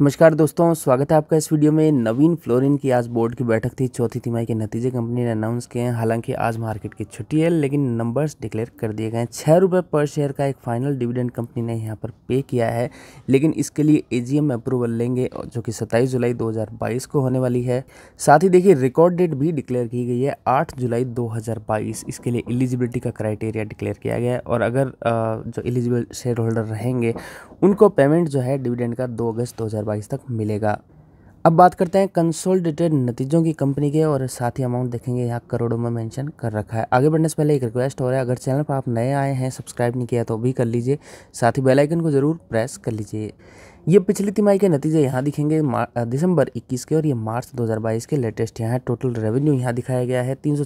नमस्कार दोस्तों स्वागत है आपका इस वीडियो में नवीन फ्लोरिन की आज बोर्ड की बैठक थी चौथी तिमाही के नतीजे कंपनी ने अनाउंस किए हैं हालांकि आज मार्केट की छुट्टी है लेकिन नंबर्स डिक्लेयर कर दिए गए हैं छः रुपये पर शेयर का एक फाइनल डिविडेंड कंपनी ने यहां पर पे किया है लेकिन इसके लिए ए अप्रूवल लेंगे जो कि सत्ताईस जुलाई दो को होने वाली है साथ ही देखिए रिकॉर्ड डेट भी डिक्लेयर की गई है आठ जुलाई दो इसके लिए एलिजिबिलिटी का क्राइटेरिया डिक्लेयर किया गया है और अगर जो एलिजिबल शेयर होल्डर रहेंगे उनको पेमेंट जो है डिविडेंड का दो अगस्त दो 2022 तक मिलेगा अब बात करते हैं कंसोलिडेटेड नतीजों की कंपनी के और साथ ही अमाउंट देखेंगे यहाँ करोड़ों में मेंशन कर रखा है आगे बढ़ने से पहले एक रिक्वेस्ट हो रहा है अगर चैनल पर आप नए आए हैं सब्सक्राइब नहीं किया तो भी कर लीजिए साथ ही बेल आइकन को ज़रूर प्रेस कर लीजिए ये पिछली तिमाही के नतीजे यहाँ दिखेंगे दिसंबर इक्कीस के और ये मार्च दो के लेटेस्ट यहाँ टोटल रेवेन्यू यहाँ दिखाया गया है तीन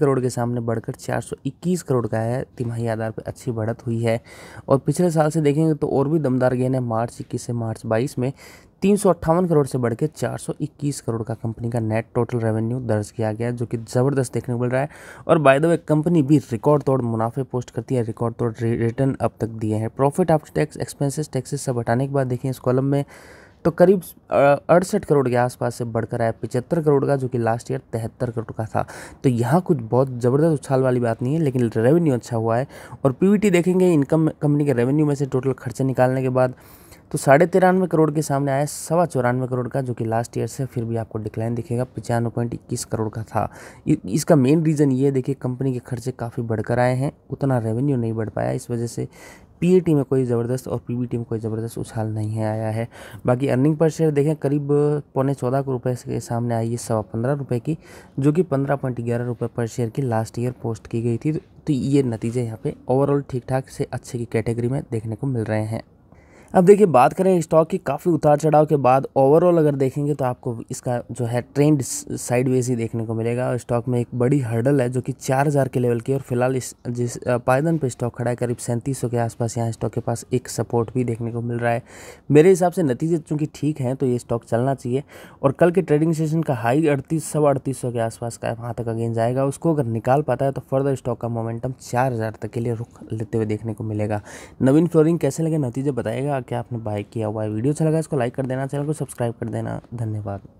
करोड़ के सामने बढ़कर चार करोड़ का है तिमाही आधार पर अच्छी बढ़त हुई है और पिछले साल से देखेंगे तो और भी दमदार गेन है मार्च इक्कीस से मार्च बाईस में तीन करोड़ से बढ़ के 421 करोड़ का कंपनी का नेट टोटल रेवेन्यू दर्ज किया गया जो कि ज़बरदस्त देखने को मिल रहा है और बाय द वे कंपनी भी रिकॉर्ड तोड़ मुनाफे पोस्ट करती है रिकॉर्ड तोड़ रिटर्न अब तक दिए हैं profit after tax expenses taxes सब हटाने के बाद देखिए इस कॉलम में तो करीब अड़सठ करोड़ के आसपास से बढ़कर आया पिचहत्तर करोड़ का जो कि लास्ट ईयर तिहत्तर करोड़ का था तो यहाँ कुछ बहुत ज़बरदस्त उछाल वाली बात नहीं है लेकिन रेवेन्यू अच्छा हुआ है और पी देखेंगे इनकम कंपनी के रेवेन्यू में से टोटल खर्चे निकालने के बाद तो साढ़े तिरानवे करोड़ के सामने आया सवा चौरानवे करोड़ का जो कि लास्ट ईयर से फिर भी आपको डिक्लाइन दिखेगा पचानवे पॉइंट इक्कीस करोड़ का था इसका मेन रीज़न ये देखिए कंपनी के खर्चे काफ़ी बढ़कर आए हैं उतना रेवेन्यू नहीं बढ़ पाया इस वजह से टी में कोई ज़बरदस्त और पीबीटी में कोई ज़बरदस्त उछाल नहीं आया है बाकी अर्निंग पर शेयर देखें करीब पौने चौदह रुपये के सामने आई है सवा पंद्रह रुपये की जो कि पंद्रह पॉइंट ग्यारह रुपये पर शेयर की लास्ट ईयर पोस्ट की गई थी तो ये नतीजे यहाँ पे ओवरऑल ठीक ठाक से अच्छे की कैटेगरी में देखने को मिल रहे हैं अब देखिए बात करें स्टॉक की काफ़ी उतार चढ़ाव के बाद ओवरऑल अगर देखेंगे तो आपको इसका जो है ट्रेंड साइडवेज ही देखने को मिलेगा और स्टॉक में एक बड़ी हर्डल है जो कि चार हज़ार के लेवल की और फिलहाल इस जिस पायदन पे स्टॉक खड़ा है करीब सैंतीस के आसपास यहाँ स्टॉक के पास एक सपोर्ट भी देखने को मिल रहा है मेरे हिसाब से नतीजे चूँकि ठीक हैं तो ये स्टॉक चलना चाहिए और कल के ट्रेडिंग सेशन का हाई अड़तीस सवा अड़तीस के आसपास का वहाँ तक अगेन जाएगा उसको अगर निकाल पाता है तो फर्दर स्टॉक का मोमेंटम चार तक के लिए रुख लेते हुए देखने को मिलेगा नवीन फ्लोरिंग कैसे लगे नतीजे बताएगा लगा कि आपने बाय किया हुआ है वीडियो अच्छा लगा इसको लाइक कर देना चैनल को सब्सक्राइब कर देना धन्यवाद